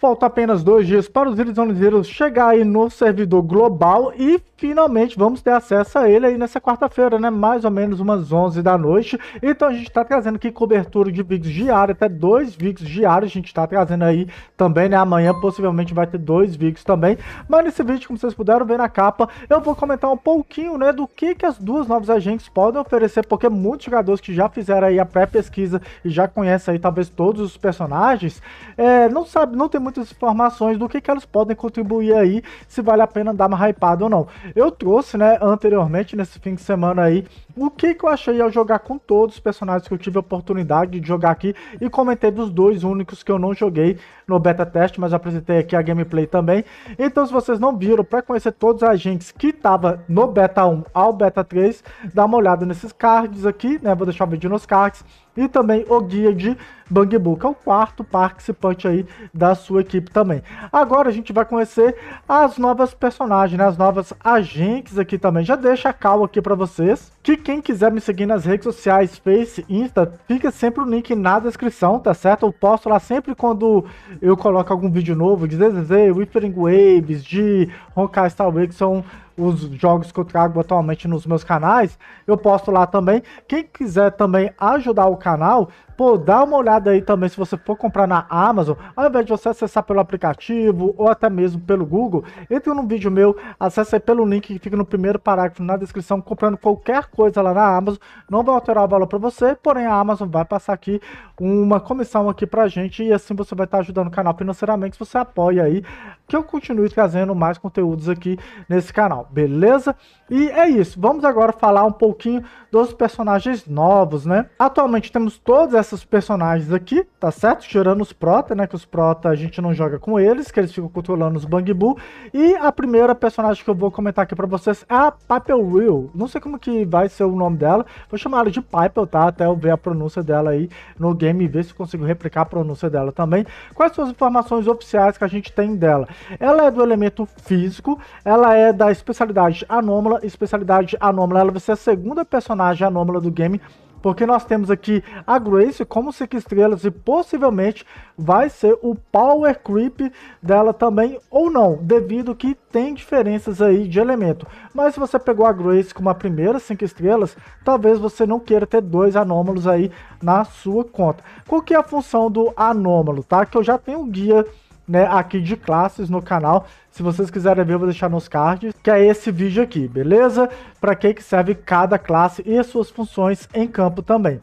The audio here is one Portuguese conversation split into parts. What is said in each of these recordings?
Falta apenas dois dias para os Irizonizeiros chegar aí no servidor global e finalmente vamos ter acesso a ele aí nessa quarta-feira, né? Mais ou menos umas 11 da noite. Então a gente está trazendo aqui cobertura de vídeos diário, até dois vídeos diários. A gente está trazendo aí também, né? Amanhã possivelmente vai ter dois vídeos também. Mas nesse vídeo, como vocês puderam ver na capa, eu vou comentar um pouquinho, né? Do que, que as duas novas agentes podem oferecer, porque muitos jogadores que já fizeram aí a pré-pesquisa e já conhecem aí talvez todos os personagens, é, não sabe, não tem muito muitas informações do que, que elas podem contribuir aí, se vale a pena dar uma hypada ou não. Eu trouxe, né, anteriormente, nesse fim de semana aí, o que, que eu achei ao jogar com todos os personagens que eu tive a oportunidade de jogar aqui e comentei dos dois únicos que eu não joguei no beta teste mas apresentei aqui a gameplay também. Então, se vocês não viram, para conhecer todos os agentes que tava no beta 1 ao beta 3, dá uma olhada nesses cards aqui, né? Vou deixar o vídeo nos cards e também o guia de Bang Book, é o quarto participante aí da sua equipe também. Agora a gente vai conhecer as novas personagens, né? as novas agentes aqui também. Já deixa a cal aqui para vocês, que quem quiser me seguir nas redes sociais, Face, Insta, fica sempre o link na descrição, tá certo? Eu posto lá sempre quando eu coloco algum vídeo novo de DDZ, Whispering Waves, de Honkai Star Wars, que são os jogos que eu trago atualmente nos meus canais, eu posto lá também. Quem quiser também ajudar o canal, Pô, dá uma olhada aí também se você for comprar na Amazon, ao invés de você acessar pelo aplicativo ou até mesmo pelo Google, entra num vídeo meu, acessa aí pelo link que fica no primeiro parágrafo na descrição, comprando qualquer coisa lá na Amazon, não vai alterar o valor para você, porém a Amazon vai passar aqui uma comissão aqui pra gente e assim você vai estar tá ajudando o canal financeiramente se você apoia aí, que eu continue trazendo mais conteúdos aqui nesse canal, beleza? E é isso, vamos agora falar um pouquinho dos personagens novos, né? Atualmente temos todas essas esses personagens aqui, tá certo? Tirando os Prota, né? Que os Prota a gente não joga com eles, que eles ficam controlando os Bang Boo. E a primeira personagem que eu vou comentar aqui pra vocês é a Piper Will. Não sei como que vai ser o nome dela. Vou chamar ela de Piper, tá? Até eu ver a pronúncia dela aí no game e ver se consigo replicar a pronúncia dela também. Quais são as informações oficiais que a gente tem dela? Ela é do elemento físico, ela é da especialidade anômala. Especialidade anômala, ela vai ser a segunda personagem anômala do game porque nós temos aqui a Grace como cinco estrelas e possivelmente vai ser o power creep dela também ou não, devido que tem diferenças aí de elemento. Mas se você pegou a Grace como a primeira cinco estrelas, talvez você não queira ter dois anômalos aí na sua conta. Qual que é a função do anômalo, tá? Que eu já tenho um guia né, aqui de classes no canal. Se vocês quiserem ver, eu vou deixar nos cards, que é esse vídeo aqui, beleza? Para que, que serve cada classe e suas funções em campo também.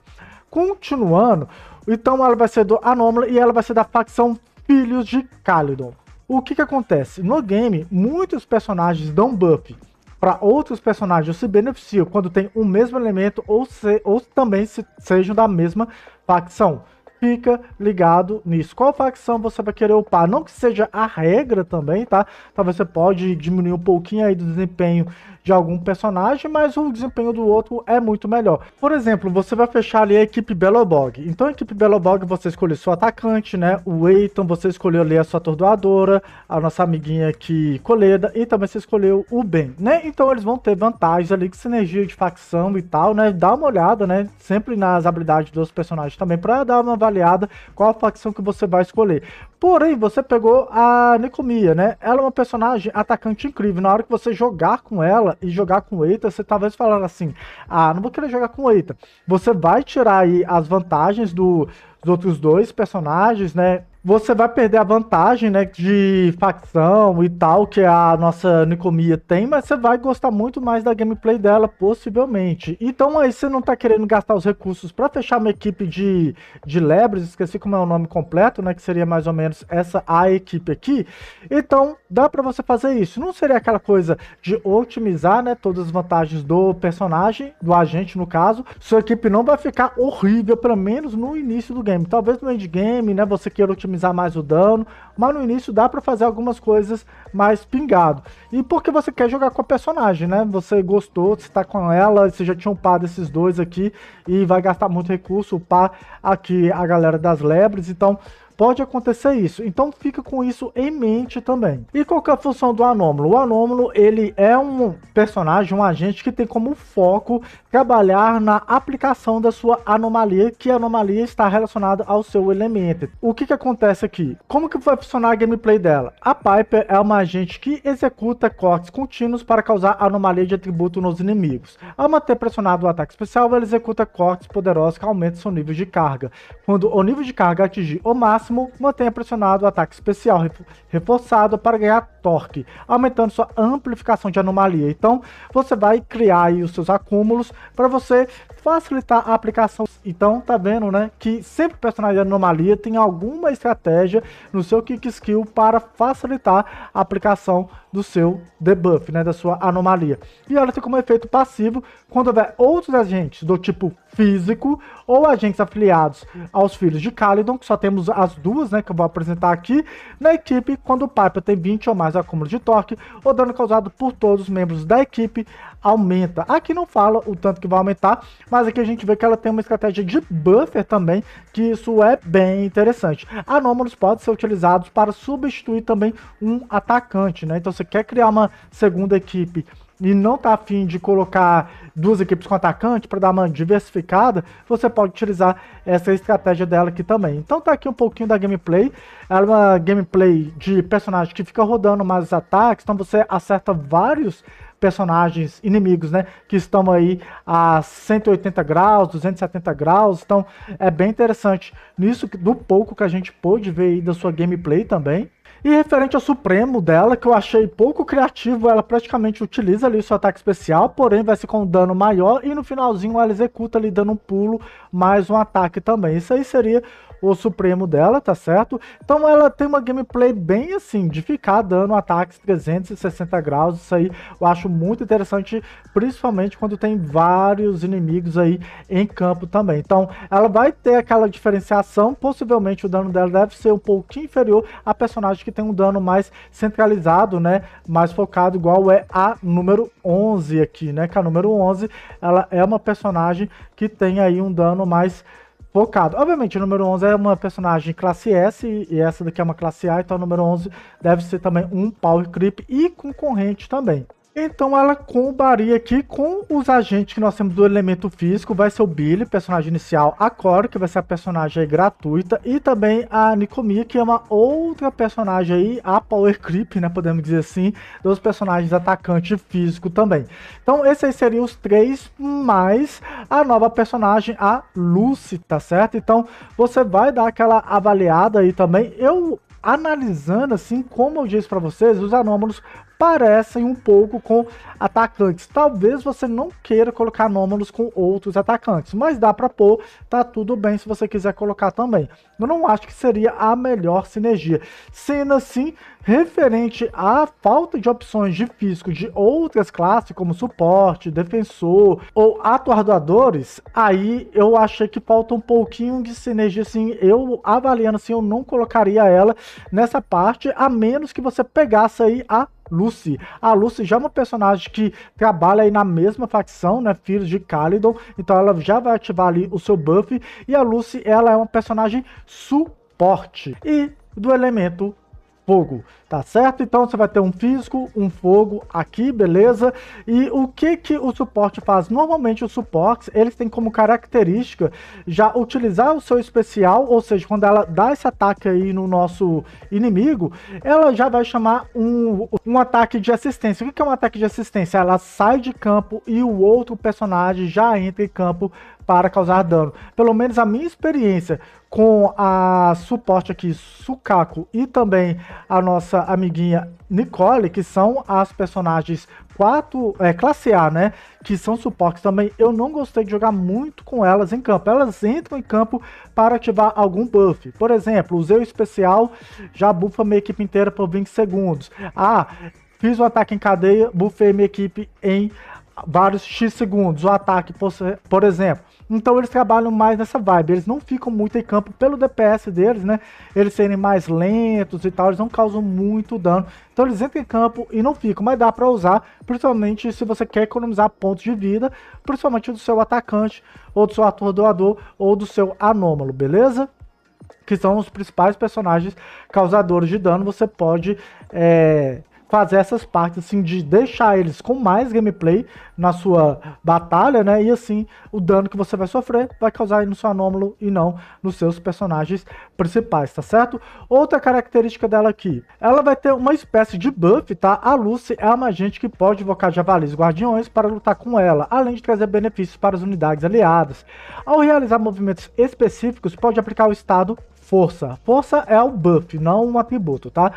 Continuando, então ela vai ser do Anomaly e ela vai ser da facção Filhos de Calidon. O que que acontece? No game, muitos personagens dão buff para outros personagens se beneficiam quando tem o mesmo elemento ou, se, ou também se, sejam da mesma facção fica ligado nisso. Qual facção você vai querer upar? Não que seja a regra também, tá? Talvez você pode diminuir um pouquinho aí do desempenho de algum personagem, mas o desempenho do outro é muito melhor. Por exemplo, você vai fechar ali a equipe Belobog. Então a equipe Belobog você escolheu seu atacante, né? O Eitan, você escolheu ali a sua atordoadora, a nossa amiguinha aqui, Coleda, e também você escolheu o Ben, né? Então eles vão ter vantagens ali de sinergia de facção e tal, né? Dá uma olhada, né? Sempre nas habilidades dos personagens também para dar uma avaliada qual a facção que você vai escolher. Porém, você pegou a Nicomia, né? Ela é uma personagem atacante incrível. Na hora que você jogar com ela e jogar com o Eita, você talvez falando assim: ah, não vou querer jogar com o Eita. Você vai tirar aí as vantagens do, dos outros dois personagens, né? você vai perder a vantagem, né, de facção e tal, que a nossa Nicomia tem, mas você vai gostar muito mais da gameplay dela, possivelmente. Então aí você não tá querendo gastar os recursos para fechar uma equipe de, de lebres, esqueci como é o nome completo, né, que seria mais ou menos essa a equipe aqui. Então, dá para você fazer isso. Não seria aquela coisa de otimizar, né, todas as vantagens do personagem, do agente no caso. Sua equipe não vai ficar horrível, pelo menos no início do game. Talvez no endgame, né, você queira otimizar minimizar mais o dano, mas no início dá para fazer algumas coisas mais pingado. E porque você quer jogar com a personagem, né? Você gostou, você tá com ela, você já tinha upado esses dois aqui e vai gastar muito recurso upar aqui a galera das lebres, então Pode acontecer isso. Então fica com isso em mente também. E qual é a função do anômalo? O anômalo, ele é um personagem, um agente que tem como foco trabalhar na aplicação da sua anomalia, que a anomalia está relacionada ao seu elemento. O que que acontece aqui? Como que vai funcionar a gameplay dela? A Piper é uma agente que executa cortes contínuos para causar anomalia de atributo nos inimigos. Ao manter pressionado o ataque especial, ela executa cortes poderosos que aumentam seu nível de carga. Quando o nível de carga atingir o máximo, máximo, mantenha pressionado o ataque especial reforçado para ganhar torque, aumentando sua amplificação de anomalia. Então, você vai criar os seus acúmulos para você facilitar a aplicação. Então, tá vendo, né, que sempre o personagem de anomalia tem alguma estratégia no seu kick skill para facilitar a aplicação do seu debuff, né, da sua anomalia. E ela tem como efeito é passivo, quando houver outros agentes do tipo físico, ou agentes afiliados aos filhos de Calidon, que só temos as duas, né, que eu vou apresentar aqui, na equipe quando o Piper tem 20 ou mais acúmulos de torque, o dano causado por todos os membros da equipe aumenta. Aqui não fala o tanto que vai aumentar, mas aqui a gente vê que ela tem uma estratégia de buffer também, que isso é bem interessante. Anômalos podem ser utilizados para substituir também um atacante, né? Então você quer criar uma segunda equipe e não tá afim de colocar duas equipes com atacante para dar uma diversificada, você pode utilizar essa estratégia dela aqui também. Então tá aqui um pouquinho da gameplay. Ela é uma gameplay de personagem que fica rodando mais ataques, então você acerta vários personagens inimigos, né? Que estão aí a 180 graus, 270 graus. Então é bem interessante nisso do pouco que a gente pôde ver aí da sua gameplay também. E referente ao Supremo dela, que eu achei pouco criativo, ela praticamente utiliza ali o seu ataque especial, porém vai se com um dano maior e no finalzinho ela executa ali dando um pulo, mais um ataque também. Isso aí seria o Supremo dela, tá certo? Então ela tem uma gameplay bem assim, de ficar dando ataques 360 graus, isso aí eu acho muito interessante, principalmente quando tem vários inimigos aí em campo também. Então ela vai ter aquela diferenciação, possivelmente o dano dela deve ser um pouquinho inferior a personagem que tem um dano mais centralizado, né? Mais focado, igual é a número 11 aqui, né? Que a número 11, ela é uma personagem que tem aí um dano mais focado. Obviamente, o número 11 é uma personagem classe S, e essa daqui é uma classe A, então o número 11 deve ser também um power creep e concorrente também. Então ela combaria aqui com os agentes que nós temos do elemento físico. Vai ser o Billy, personagem inicial, a Core, que vai ser a personagem gratuita, e também a Nicomia, que é uma outra personagem aí, a Power Creep, né? Podemos dizer assim, dos personagens atacante físico também. Então esses aí seriam os três, mais a nova personagem, a Lucy, tá certo? Então você vai dar aquela avaliada aí também. Eu analisando assim, como eu disse para vocês, os anômalos parecem um pouco com atacantes. Talvez você não queira colocar anômalos com outros atacantes, mas dá para pôr, tá tudo bem se você quiser colocar também. Eu não acho que seria a melhor sinergia. Sendo assim, referente à falta de opções de físico de outras classes, como suporte, defensor ou atordoadores, aí eu achei que falta um pouquinho de sinergia, assim, eu avaliando assim, eu não colocaria ela nessa parte, a menos que você pegasse aí a Lucy. A Lucy já é uma personagem que trabalha aí na mesma facção, né? Filhos de Calidon. Então ela já vai ativar ali o seu buff. E a Lucy, ela é uma personagem suporte. E do elemento fogo, tá certo? Então você vai ter um físico, um fogo aqui, beleza? E o que, que o suporte faz? Normalmente os suportes, eles têm como característica já utilizar o seu especial, ou seja, quando ela dá esse ataque aí no nosso inimigo, ela já vai chamar um, um ataque de assistência. O que, que é um ataque de assistência? Ela sai de campo e o outro personagem já entra em campo para causar dano. Pelo menos a minha experiência com a suporte aqui Sukako e também a nossa amiguinha Nicole, que são as personagens 4, é, classe A, né? Que são suportes também. Eu não gostei de jogar muito com elas em campo. Elas entram em campo para ativar algum buff. Por exemplo, usei o especial, já bufa minha equipe inteira por 20 segundos. Ah, fiz um ataque em cadeia, bufei minha equipe em vários X segundos o ataque, por exemplo. Então eles trabalham mais nessa vibe, eles não ficam muito em campo pelo DPS deles, né? Eles serem mais lentos e tal, eles não causam muito dano. Então eles entram em campo e não ficam, mas dá para usar, principalmente se você quer economizar pontos de vida, principalmente do seu atacante, ou do seu atordoador, ou do seu anômalo, beleza? Que são os principais personagens causadores de dano, você pode... É fazer essas partes, assim, de deixar eles com mais gameplay na sua batalha, né? E assim, o dano que você vai sofrer vai causar aí no seu anômalo e não nos seus personagens principais, tá certo? Outra característica dela aqui, ela vai ter uma espécie de buff, tá? A Lucy é uma agente que pode invocar javalis guardiões para lutar com ela, além de trazer benefícios para as unidades aliadas. Ao realizar movimentos específicos, pode aplicar o estado Força. Força é o buff, não um atributo, tá?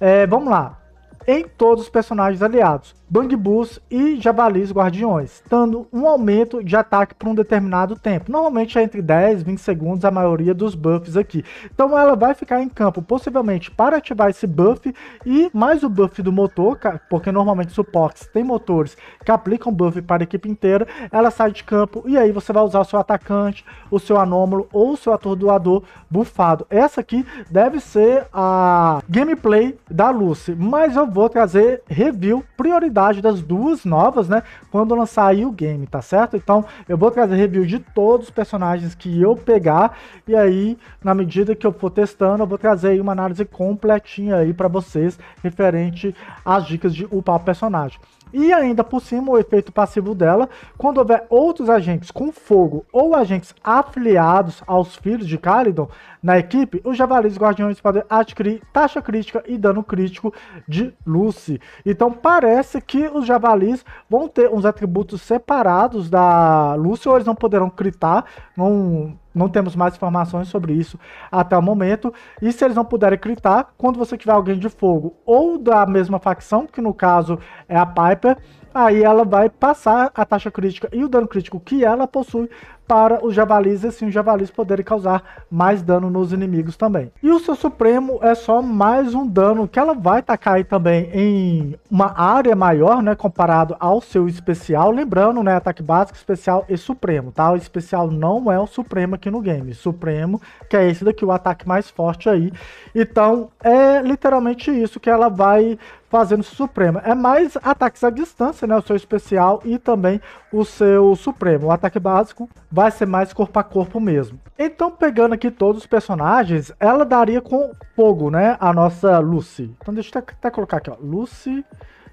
É, vamos lá em todos os personagens aliados. Bangbus e Jabalis Guardiões, dando um aumento de ataque por um determinado tempo. Normalmente é entre 10 e 20 segundos a maioria dos buffs aqui. Então ela vai ficar em campo possivelmente para ativar esse buff e mais o buff do motor, porque normalmente suportes têm motores que aplicam buff para a equipe inteira. Ela sai de campo e aí você vai usar o seu atacante, o seu anômalo ou o seu atordoador bufado. Essa aqui deve ser a gameplay da Lucy, mas eu vou trazer review prioridade idade das duas novas, né? Quando lançar aí o game, tá certo? Então eu vou trazer review de todos os personagens que eu pegar. E aí, na medida que eu for testando, eu vou trazer aí uma análise completinha aí para vocês referente às dicas de upar o personagem. E ainda por cima, o efeito passivo dela, quando houver outros agentes com fogo ou agentes afiliados aos filhos de Calidon, na equipe, os Javalis Guardiões podem adquirir taxa crítica e dano crítico de Lucy. Então parece que os Javalis vão ter uns atributos separados da Lucy, ou eles não poderão critar, não não temos mais informações sobre isso até o momento. E se eles não puderem gritar, quando você tiver alguém de fogo ou da mesma facção, que no caso é a Piper, aí ela vai passar a taxa crítica e o dano crítico que ela possui para os javalis, assim os javalis poderem causar mais dano nos inimigos também. E o seu supremo é só mais um dano que ela vai tacar aí também em uma área maior, né, comparado ao seu especial, lembrando, né, ataque básico, especial e supremo, tá? O especial não é o supremo aqui no game, supremo, que é esse daqui, o ataque mais forte aí. Então, é literalmente isso que ela vai fazendo Suprema. É mais ataques à distância, né? O seu especial e também o seu Supremo. O ataque básico vai ser mais corpo a corpo mesmo. Então, pegando aqui todos os personagens, ela daria com fogo, né? A nossa Lucy. Então, deixa eu até colocar aqui, ó. Lucy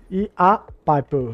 e a Piper.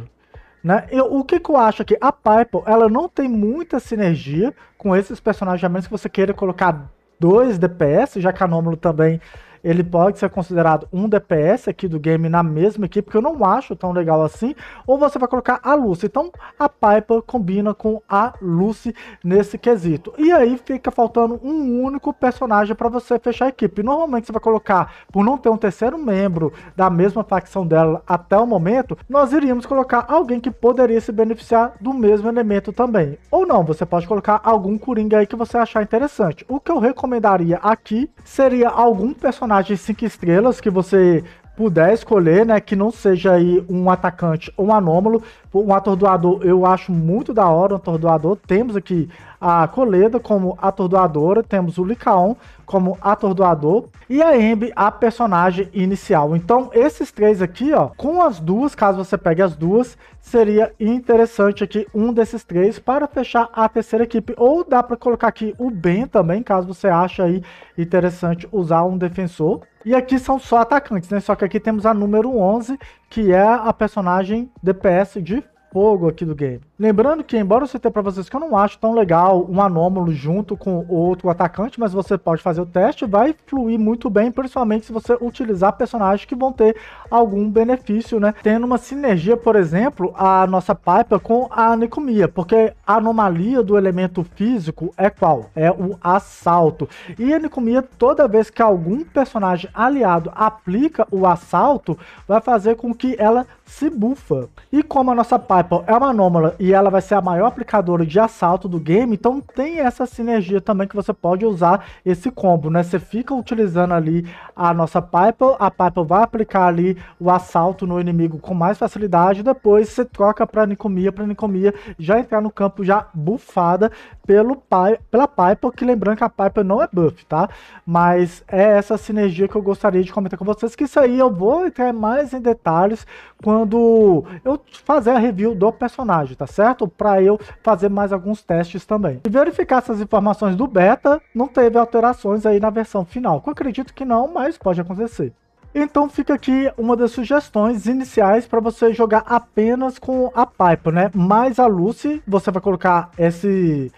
Né? Eu, o que, que, eu acho aqui? A Piper, ela não tem muita sinergia com esses personagens, a menos que você queira colocar dois DPS, já que a Anômalo também ele pode ser considerado um DPS aqui do game na mesma equipe, que eu não acho tão legal assim, ou você vai colocar a Lucy. Então a Piper combina com a Lucy nesse quesito. E aí fica faltando um único personagem para você fechar a equipe. Normalmente você vai colocar, por não ter um terceiro membro da mesma facção dela até o momento, nós iríamos colocar alguém que poderia se beneficiar do mesmo elemento também. Ou não, você pode colocar algum Coringa aí que você achar interessante. O que eu recomendaria aqui seria algum personagem personagens cinco estrelas que você puder escolher, né, que não seja aí um atacante ou um anômalo, um atordoador eu acho muito da hora, um atordoador, temos aqui a Coleda como atordoadora, temos o Licaon como atordoador e a Embe a personagem inicial. Então esses três aqui, ó, com as duas, caso você pegue as duas, seria interessante aqui um desses três para fechar a terceira equipe. Ou dá para colocar aqui o Ben também, caso você ache aí interessante usar um defensor. E aqui são só atacantes, né? Só que aqui temos a número 11, que é a personagem DPS de fogo aqui do game. Lembrando que, embora eu citei para vocês que eu não acho tão legal um anômalo junto com outro atacante, mas você pode fazer o teste, vai fluir muito bem, principalmente se você utilizar personagens que vão ter algum benefício, né? Tendo uma sinergia, por exemplo, a nossa Piper com a anicomia, porque a anomalia do elemento físico é qual? É o assalto. E a anicomia, toda vez que algum personagem aliado aplica o assalto, vai fazer com que ela se bufa. E como a nossa Piper é uma anômala e ela vai ser a maior aplicadora de assalto do game, então tem essa sinergia também que você pode usar esse combo, né? Você fica utilizando ali a nossa Piper, a Piper vai aplicar ali o assalto no inimigo com mais facilidade, depois você troca para Nicomia, para Nicomia já entrar no campo já bufada pelo pai, pela Piper, que lembrando que a Piper não é buff, tá? Mas é essa sinergia que eu gostaria de comentar com vocês, que isso aí eu vou entrar mais em detalhes quando eu fazer a review do personagem, tá certo? Para eu fazer mais alguns testes também. E verificar essas informações do beta, não teve alterações aí na versão final. Eu acredito que não, mas pode acontecer. Então fica aqui uma das sugestões iniciais para você jogar apenas com a Piper, né? Mais a Lucy, você vai colocar esse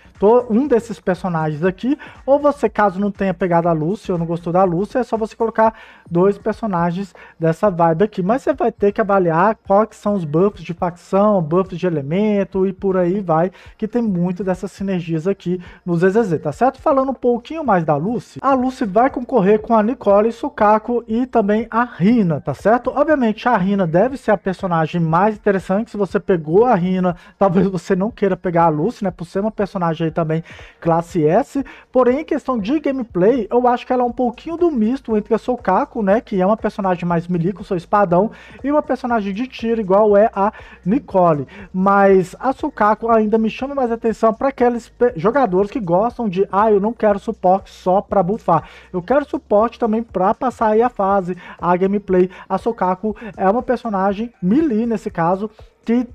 um desses personagens aqui, ou você, caso não tenha pegado a Lucy ou não gostou da Lucy, é só você colocar dois personagens dessa vibe aqui. Mas você vai ter que avaliar quais são os buffs de facção, buffs de elemento e por aí vai, que tem muito dessas sinergias aqui no ZZZ, tá certo? Falando um pouquinho mais da Lucy, a Lucy vai concorrer com a Nicole Sukako e também a Rina, tá certo? Obviamente a Rina deve ser a personagem mais interessante. Se você pegou a Rina, talvez você não queira pegar a Lucy, né? Por ser uma personagem aí também classe S. Porém, em questão de gameplay, eu acho que ela é um pouquinho do misto entre a Sokaku, né? Que é uma personagem mais milico, seu espadão, e uma personagem de tiro, igual é a Nicole. Mas a Sokaku ainda me chama mais atenção para aqueles jogadores que gostam de, ah, eu não quero suporte só para bufar. Eu quero suporte também para passar aí a fase a gameplay. A Sokaku é uma personagem melee nesse caso, que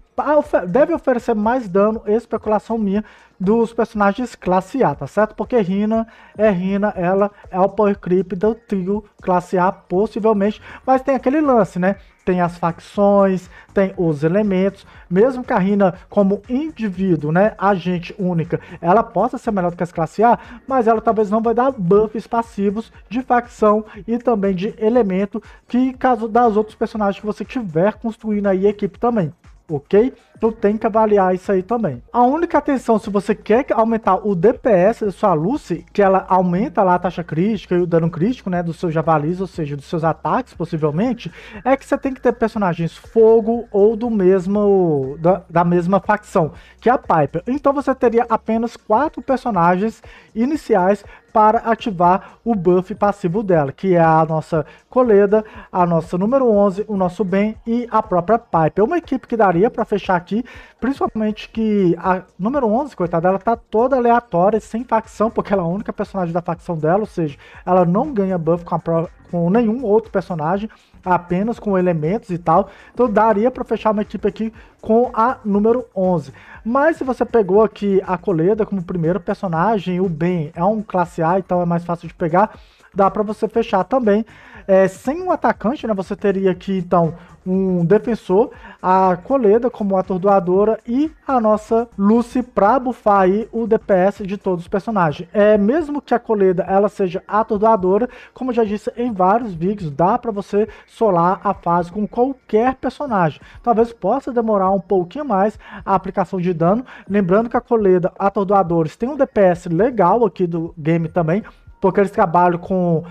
deve oferecer mais dano, especulação minha, dos personagens classe A, tá certo? Porque Rina é Rina, ela é o power creep do trio classe A, possivelmente, mas tem aquele lance, né? Tem as facções, tem os elementos, mesmo que a Rina como indivíduo, né, agente única, ela possa ser melhor do que as classe A, mas ela talvez não vai dar buffs passivos de facção e também de elemento, que caso das outros personagens que você tiver construindo aí equipe também ok? Então tem que avaliar isso aí também. A única atenção, se você quer aumentar o DPS da sua Lucy, que ela aumenta lá a taxa crítica e o dano crítico, né, dos seus javalis, ou seja, dos seus ataques, possivelmente, é que você tem que ter personagens fogo ou do mesmo, da, da mesma facção, que é a Piper. Então você teria apenas quatro personagens iniciais para ativar o buff passivo dela, que é a nossa Coleda, a nossa número 11, o nosso Ben e a própria Pipe. É uma equipe que daria para fechar aqui, principalmente que a número 11, coitada, ela tá toda aleatória, sem facção, porque ela é a única personagem da facção dela, ou seja, ela não ganha buff com a, com nenhum outro personagem, apenas com elementos e tal. Então daria para fechar uma equipe aqui com a número 11. Mas se você pegou aqui a Coleda como primeiro personagem, o Ben é um classe A, então é mais fácil de pegar. Dá para você fechar também. É, sem um atacante, né? Você teria aqui então um defensor, a Coleda como atordoadora e a nossa Lucy pra bufar aí o DPS de todos os personagens. É mesmo que a Coleda ela seja atordoadora, como já disse em vários vídeos, dá para você solar a fase com qualquer personagem. Talvez possa demorar um pouquinho mais a aplicação de dano, lembrando que a Coleda atordoadores tem um DPS legal aqui do game também, porque eles trabalham com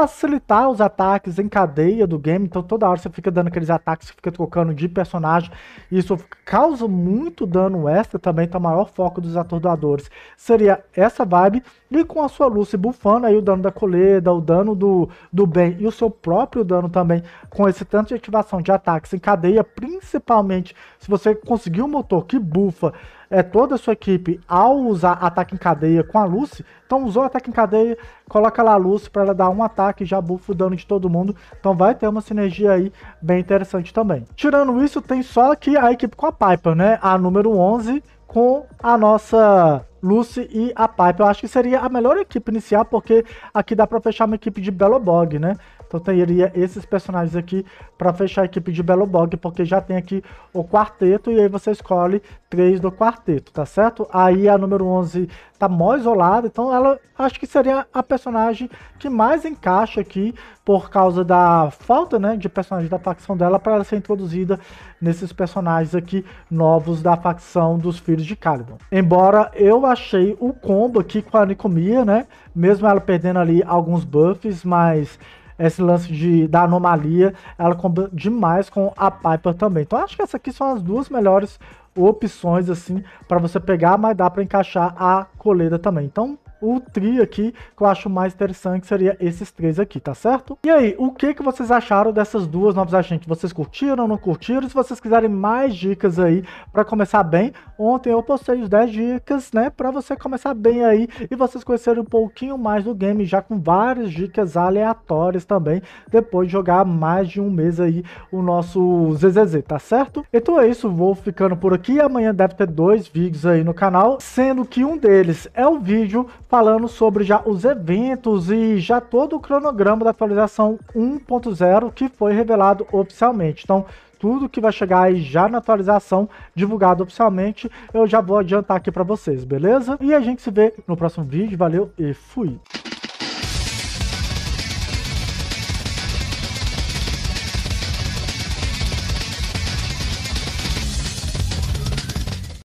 facilitar os ataques em cadeia do game. Então toda hora você fica dando aqueles ataques, você fica trocando de personagem. Isso causa muito dano extra também, tá o maior foco dos atordoadores. Seria essa vibe. E com a sua Lucy bufando aí o dano da colheita, o dano do, do bem e o seu próprio dano também, com esse tanto de ativação de ataques em cadeia, principalmente se você conseguir um motor que bufa é, toda a sua equipe, ao usar ataque em cadeia com a Lucy, então usou ataque em cadeia, coloca lá a Lucy para ela dar um ataque e já bufa o dano de todo mundo. Então vai ter uma sinergia aí bem interessante também. Tirando isso, tem só aqui a equipe com a Piper, né? A número 11 com a nossa Lucy e a Piper. Eu acho que seria a melhor equipe inicial porque aqui dá para fechar uma equipe de Belo Bog, né? Então teria esses personagens aqui para fechar a equipe de Belo Bog, porque já tem aqui o quarteto e aí você escolhe três do quarteto, tá certo? Aí a número 11 tá mó isolada, então ela acho que seria a personagem que mais encaixa aqui por causa da falta, né, de personagem da facção dela para ela ser introduzida nesses personagens aqui novos da facção dos Filhos de Caliban. Embora eu achei o combo aqui com a Nicomia, né, mesmo ela perdendo ali alguns buffs, mas esse lance de, da anomalia, ela combina demais com a Piper também. Então acho que essa aqui são as duas melhores opções assim para você pegar, mas dá para encaixar a coleira também. Então o trio aqui que eu acho mais interessante, seria esses três aqui, tá certo? E aí, o que, que vocês acharam dessas duas novas agentes? Vocês curtiram, não curtiram? Se vocês quiserem mais dicas aí para começar bem, ontem eu postei os 10 dicas, né, para você começar bem aí e vocês conhecerem um pouquinho mais do game, já com várias dicas aleatórias também, depois de jogar mais de um mês aí o nosso ZZZ, tá certo? Então é isso, vou ficando por aqui, amanhã deve ter dois vídeos aí no canal, sendo que um deles é o vídeo falando sobre já os eventos e já todo o cronograma da atualização 1.0 que foi revelado oficialmente. Então, tudo que vai chegar aí já na atualização divulgado oficialmente, eu já vou adiantar aqui para vocês, beleza? E a gente se vê no próximo vídeo, valeu e fui!